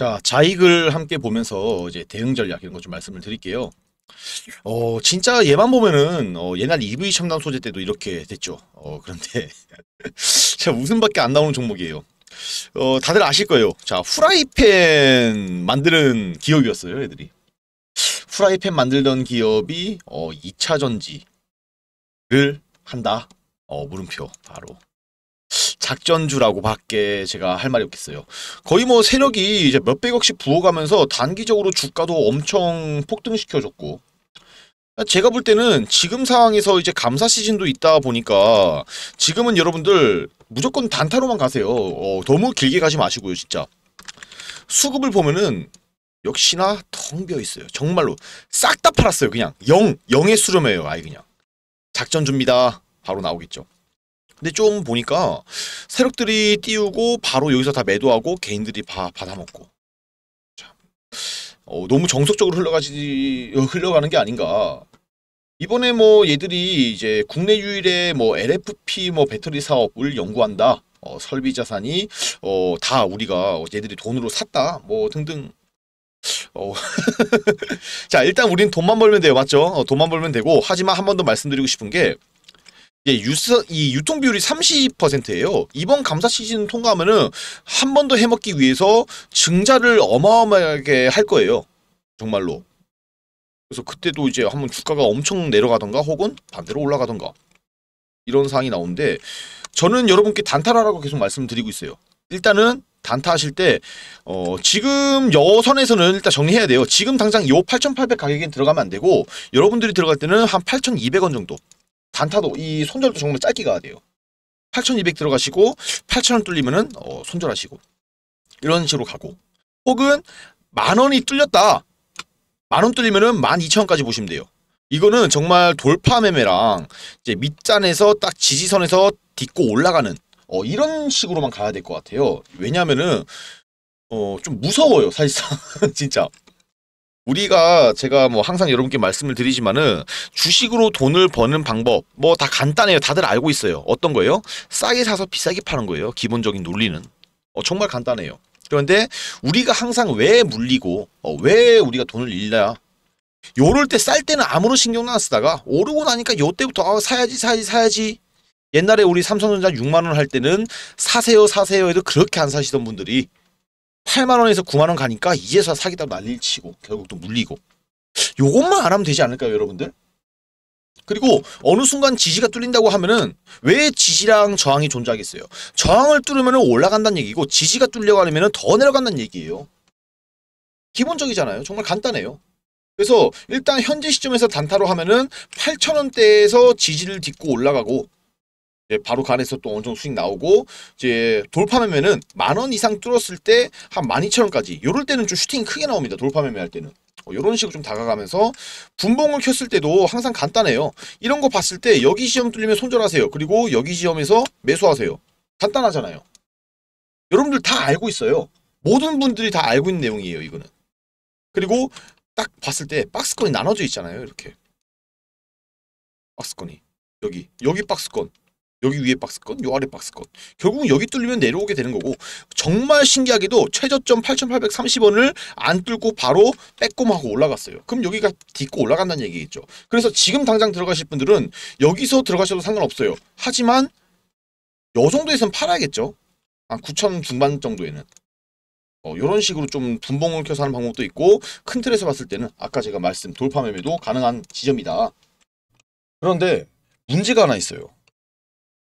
자, 자익을 함께 보면서 이제 대응 전략 이런 거 좀 말씀을 드릴게요. 어, 진짜 얘만 보면은 어, 옛날 EV 첨단 소재 때도 이렇게 됐죠. 어, 그런데 제가 웃음밖에 안 나오는 종목이에요. 어, 다들 아실 거예요. 자, 후라이팬 만드는 기업이었어요, 애들이. 후라이팬 만들던 기업이 어, 2차 전지를 한다. 어, 물음표 바로. 작전주라고밖에 제가 할 말이 없겠어요. 거의 뭐 세력이 이제 몇백억씩 부어가면서 단기적으로 주가도 엄청 폭등시켜줬고 제가 볼 때는 지금 상황에서 이제 감사 시즌도 있다 보니까 지금은 여러분들 무조건 단타로만 가세요. 어, 너무 길게 가지 마시고요, 진짜. 수급을 보면은 역시나 텅 비어 있어요. 정말로 싹 다 팔았어요, 그냥. 영, 영의 수렴해요, 아예 그냥. 작전 줍니다. 바로 나오겠죠. 근데 좀 보니까 세력들이 띄우고 바로 여기서 다 매도하고 개인들이 바, 받아먹고 어, 너무 정석적으로 흘러가지 흘러가는 게 아닌가 이번에 뭐 얘들이 이제 국내 유일의 뭐 LFP 뭐 배터리 사업을 연구한다 어, 설비 자산이 어, 다 우리가 얘들이 돈으로 샀다 뭐 등등 어. 자 일단 우린 돈만 벌면 돼요 맞죠 어, 돈만 벌면 되고 하지만 한 번 더 말씀드리고 싶은 게 이제 예, 유스 이 유통 비율이 30%예요. 이번 감사 시즌 통과하면은 한 번 더 해먹기 위해서 증자를 어마어마하게 할 거예요. 정말로. 그래서 그때도 이제 한번 주가가 엄청 내려가던가 혹은 반대로 올라가던가 이런 사항이 나오는데 저는 여러분께 단타라고 계속 말씀드리고 있어요. 일단은 단타하실 때 어, 지금 여선에서는 일단 정리해야 돼요. 지금 당장 요 8,800가격에 들어가면 안 되고 여러분들이 들어갈 때는 한 8,200원 정도 단타도 이 손절도 정말 짧게 가야 돼요. 8200 들어가시고 8000원 뚫리면은 어, 손절하시고 이런 식으로 가고 혹은 만원이 뚫렸다. 만원 뚫리면은 12,000원까지 보시면 돼요. 이거는 정말 돌파 매매랑 이제 밑단에서 딱 지지선에서 딛고 올라가는 어, 이런 식으로만 가야 될 것 같아요. 왜냐면은 어, 좀 무서워요, 사실상. 진짜. 우리가 제가 뭐 항상 여러분께 말씀을 드리지만은 주식으로 돈을 버는 방법 뭐 다 간단해요. 다들 알고 있어요. 어떤 거예요? 싸게 사서 비싸게 파는 거예요. 기본적인 논리는. 어, 정말 간단해요. 그런데 우리가 항상 왜 물리고 어, 왜 우리가 돈을 잃나 요럴 때 쌀 때는 아무런 신경도 안 쓰다가 오르고 나니까 요때부터 아, 사야지 사야지 사야지 옛날에 우리 삼성전자 6만원 할 때는 사세요 사세요 해도 그렇게 안 사시던 분들이 8만 원에서 9만 원 가니까 이제서 사기다 난리를 치고 결국 또 물리고 요것만 안 하면 되지 않을까요 여러분들? 그리고 어느 순간 지지가 뚫린다고 하면은 왜 지지랑 저항이 존재하겠어요? 저항을 뚫으면 올라간다는 얘기고 지지가 뚫려가려면 더 내려간다는 얘기예요. 기본적이잖아요. 정말 간단해요. 그래서 일단 현재 시점에서 단타로 하면은 8,000원대에서 지지를 딛고 올라가고 예, 바로 간에서 그 또 어느 정도 수익 나오고 이제 돌파 매매는 만원 이상 뚫었을 때 한만 이천 원까지 요럴 때는 좀 슈팅 이 크게 나옵니다. 돌파 매매할 때는. 어, 요런 식으로 좀 다가가면서 분봉을 켰을 때도 항상 간단해요. 이런 거 봤을 때 여기 시험 뚫리면 손절하세요. 그리고 여기 시험에서 매수하세요. 간단하잖아요. 여러분들 다 알고 있어요. 모든 분들이 다 알고 있는 내용이에요. 이거는. 그리고 딱 봤을 때 박스권이 나눠져 있잖아요. 이렇게. 박스권이. 여기. 여기 박스권. 여기 위에 박스 건, 요 아래 박스 건. 결국은 여기 뚫리면 내려오게 되는 거고 정말 신기하게도 최저점 8,830원을 안 뚫고 바로 빼꼼하고 올라갔어요. 그럼 여기가 딛고 올라간다는 얘기겠죠. 그래서 지금 당장 들어가실 분들은 여기서 들어가셔도 상관없어요. 하지만 요 정도에선 팔아야겠죠. 9,000 중반 정도에는. 어, 이런 식으로 좀 분봉을 켜서 하는 방법도 있고 큰 틀에서 봤을 때는 아까 제가 말씀 돌파 매매도 가능한 지점이다. 그런데 문제가 하나 있어요.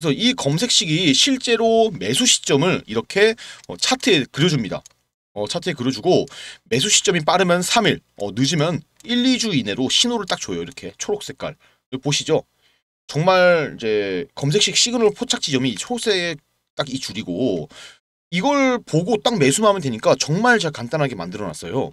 그래서 이 검색식이 실제로 매수 시점을 이렇게 어, 차트에 그려줍니다. 어, 차트에 그려주고 매수 시점이 빠르면 3일, 어, 늦으면 1, 2주 이내로 신호를 딱 줘요. 이렇게 초록 색깔. 보시죠. 정말 이제 검색식 시그널 포착 지점이 초록색 딱이 줄이고 이걸 보고 딱 매수하면 되니까 정말 제가 간단하게 만들어놨어요.